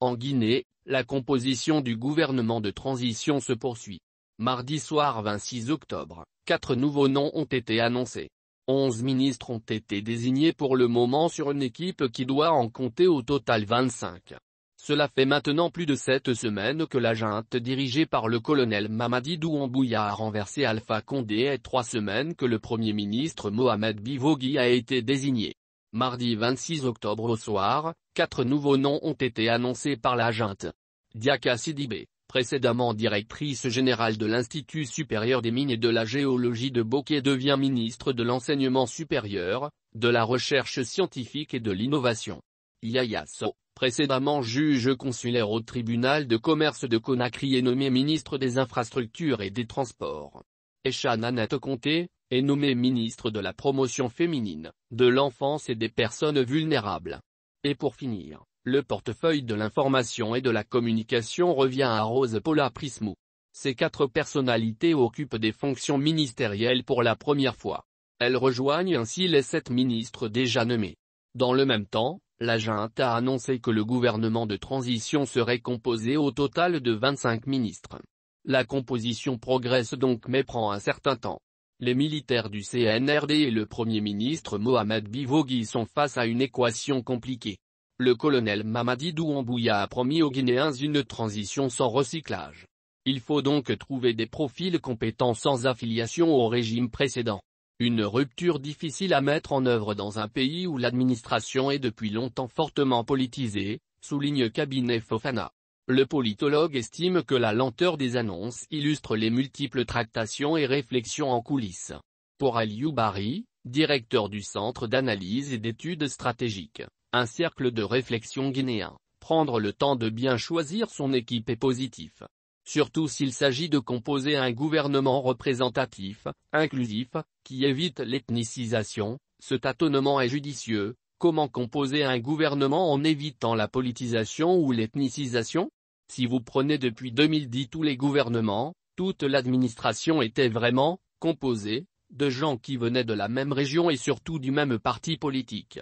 En Guinée, la composition du gouvernement de transition se poursuit. Mardi soir 26 octobre, quatre nouveaux noms ont été annoncés. Onze ministres ont été désignés pour le moment sur une équipe qui doit en compter au total 25. Cela fait maintenant plus de sept semaines que la junte dirigée par le colonel Mamadi Doumbouya a renversé Alpha Condé et trois semaines que le premier ministre Mohamed Bivogui a été désigné. Mardi 26 octobre au soir, quatre nouveaux noms ont été annoncés par la junte. Diaka Sidibé, précédemment directrice générale de l'Institut supérieur des mines et de la géologie de Bokeh devient ministre de l'enseignement supérieur, de la recherche scientifique et de l'innovation. Yaya So, précédemment juge consulaire au tribunal de commerce de Conakry est nommé ministre des infrastructures et des transports. Echa Nanette Comté, est nommée ministre de la Promotion féminine, de l'enfance et des personnes vulnérables. Et pour finir, le portefeuille de l'information et de la communication revient à Rose Paula Prismou. Ces quatre personnalités occupent des fonctions ministérielles pour la première fois. Elles rejoignent ainsi les sept ministres déjà nommés. Dans le même temps, la a annoncé que le gouvernement de transition serait composé au total de 25 ministres. La composition progresse donc mais prend un certain temps. Les militaires du CNRD et le Premier ministre Mohamed Bivogi sont face à une équation compliquée. Le colonel Mamadi Douambouya a promis aux Guinéens une transition sans recyclage. Il faut donc trouver des profils compétents sans affiliation au régime précédent. Une rupture difficile à mettre en œuvre dans un pays où l'administration est depuis longtemps fortement politisée, souligne cabinet Fofana. Le politologue estime que la lenteur des annonces illustre les multiples tractations et réflexions en coulisses. Pour Aliou Bari, directeur du Centre d'analyse et d'études stratégiques, un cercle de réflexion guinéen, prendre le temps de bien choisir son équipe est positif. Surtout s'il s'agit de composer un gouvernement représentatif, inclusif, qui évite l'ethnicisation, ce tâtonnement est judicieux. Comment composer un gouvernement en évitant la politisation ou l'ethnicisation si vous prenez depuis 2010 tous les gouvernements, toute l'administration était vraiment, composée, de gens qui venaient de la même région et surtout du même parti politique.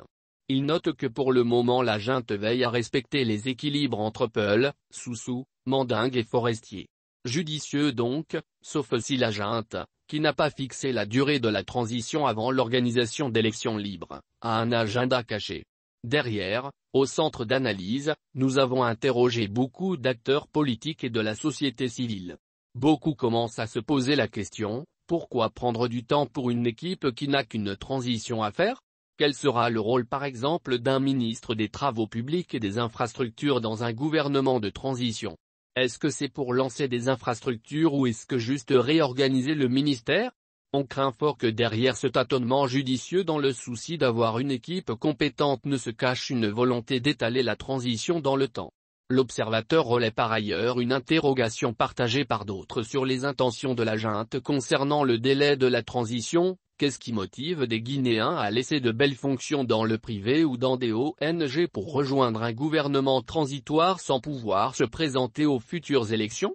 Il note que pour le moment la junte veille à respecter les équilibres entre Peul, Soussou, Mandingue et Forestier. Judicieux donc, sauf si la junte, qui n'a pas fixé la durée de la transition avant l'organisation d'élections libres, a un agenda caché. Derrière, au centre d'analyse, nous avons interrogé beaucoup d'acteurs politiques et de la société civile. Beaucoup commencent à se poser la question, pourquoi prendre du temps pour une équipe qui n'a qu'une transition à faire Quel sera le rôle par exemple d'un ministre des Travaux publics et des infrastructures dans un gouvernement de transition Est-ce que c'est pour lancer des infrastructures ou est-ce que juste réorganiser le ministère on craint fort que derrière ce tâtonnement judicieux dans le souci d'avoir une équipe compétente ne se cache une volonté d'étaler la transition dans le temps. L'observateur relaie par ailleurs une interrogation partagée par d'autres sur les intentions de la junte concernant le délai de la transition, qu'est-ce qui motive des Guinéens à laisser de belles fonctions dans le privé ou dans des ONG pour rejoindre un gouvernement transitoire sans pouvoir se présenter aux futures élections